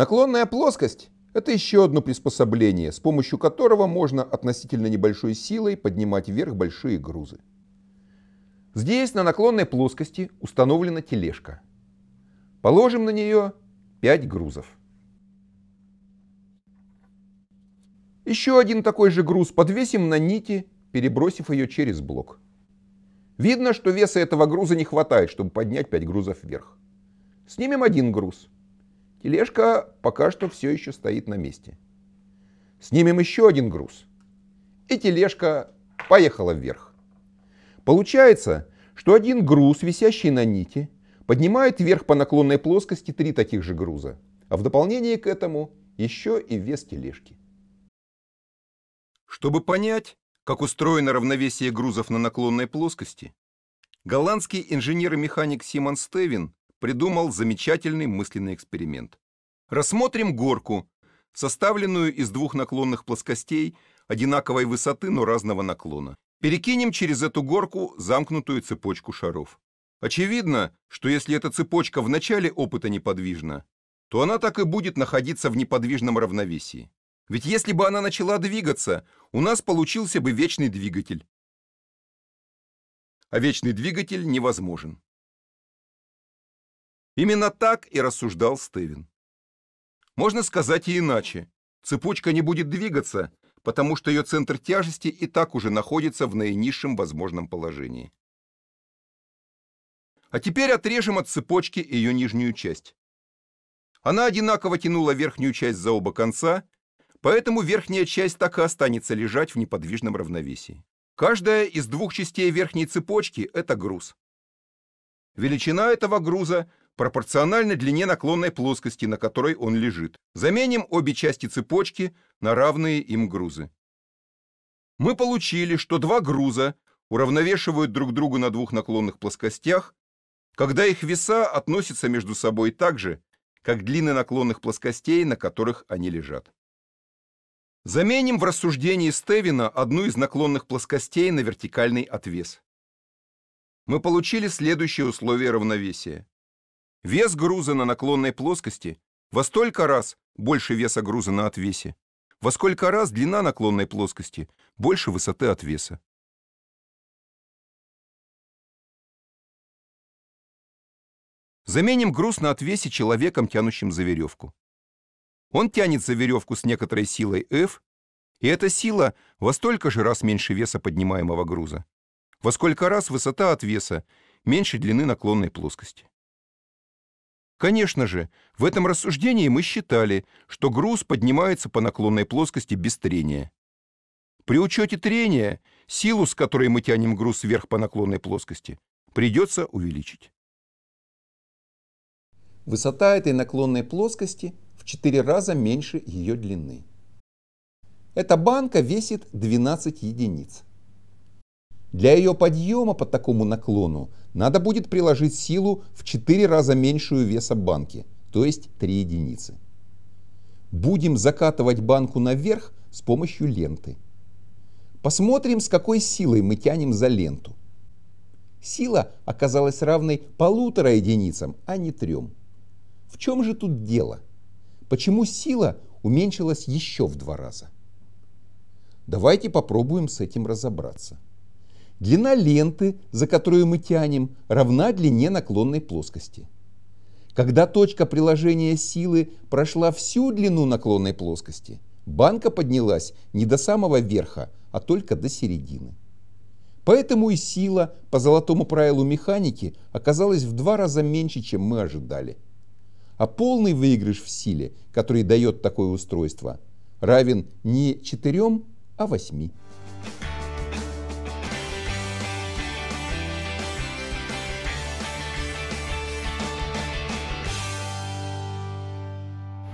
Наклонная плоскость – это еще одно приспособление, с помощью которого можно относительно небольшой силой поднимать вверх большие грузы. Здесь на наклонной плоскости установлена тележка. Положим на нее 5 грузов. Еще один такой же груз подвесим на нити, перебросив ее через блок. Видно, что веса этого груза не хватает, чтобы поднять 5 грузов вверх. Снимем один груз – Тележка пока что все еще стоит на месте. Снимем еще один груз. И тележка поехала вверх. Получается, что один груз, висящий на нити, поднимает вверх по наклонной плоскости три таких же груза, а в дополнение к этому еще и вес тележки. Чтобы понять, как устроено равновесие грузов на наклонной плоскости, голландский инженер и механик Симон Стевин придумал замечательный мысленный эксперимент. Рассмотрим горку, составленную из двух наклонных плоскостей одинаковой высоты, но разного наклона. Перекинем через эту горку замкнутую цепочку шаров. Очевидно, что если эта цепочка в начале опыта неподвижна, то она так и будет находиться в неподвижном равновесии. Ведь если бы она начала двигаться, у нас получился бы вечный двигатель. А вечный двигатель невозможен. Именно так и рассуждал Стивен. Можно сказать и иначе. Цепочка не будет двигаться, потому что ее центр тяжести и так уже находится в наинизшем возможном положении. А теперь отрежем от цепочки ее нижнюю часть. Она одинаково тянула верхнюю часть за оба конца, поэтому верхняя часть так и останется лежать в неподвижном равновесии. Каждая из двух частей верхней цепочки – это груз. Величина этого груза пропорционально длине наклонной плоскости, на которой он лежит. Заменим обе части цепочки на равные им грузы. Мы получили, что два груза уравновешивают друг друга на двух наклонных плоскостях, когда их веса относятся между собой так же, как длины наклонных плоскостей, на которых они лежат. Заменим в рассуждении Стевина одну из наклонных плоскостей на вертикальный отвес. Мы получили следующее условие равновесия. Вес груза на наклонной плоскости во столько раз больше веса груза на отвесе, во сколько раз длина наклонной плоскости больше высоты отвеса. Заменим груз на отвесе человеком, тянущим за веревку. Он тянет за веревку с некоторой силой F, и эта сила во столько же раз меньше веса поднимаемого груза, во сколько раз высота отвеса меньше длины наклонной плоскости. Конечно же, в этом рассуждении мы считали, что груз поднимается по наклонной плоскости без трения. При учете трения силу, с которой мы тянем груз вверх по наклонной плоскости, придется увеличить. Высота этой наклонной плоскости в 4 раза меньше ее длины. Эта банка весит 12 единиц. Для ее подъема по такому наклону надо будет приложить силу в 4 раза меньшую веса банки, то есть 3 единицы. Будем закатывать банку наверх с помощью ленты. Посмотрим, с какой силой мы тянем за ленту. Сила оказалась равной полутора единицам, а не трем. В чем же тут дело? Почему сила уменьшилась еще в два раза? Давайте попробуем с этим разобраться. Длина ленты, за которую мы тянем, равна длине наклонной плоскости. Когда точка приложения силы прошла всю длину наклонной плоскости, банка поднялась не до самого верха, а только до середины. Поэтому и сила по золотому правилу механики оказалась в два раза меньше, чем мы ожидали. А полный выигрыш в силе, который дает такое устройство, равен не 4, а 8.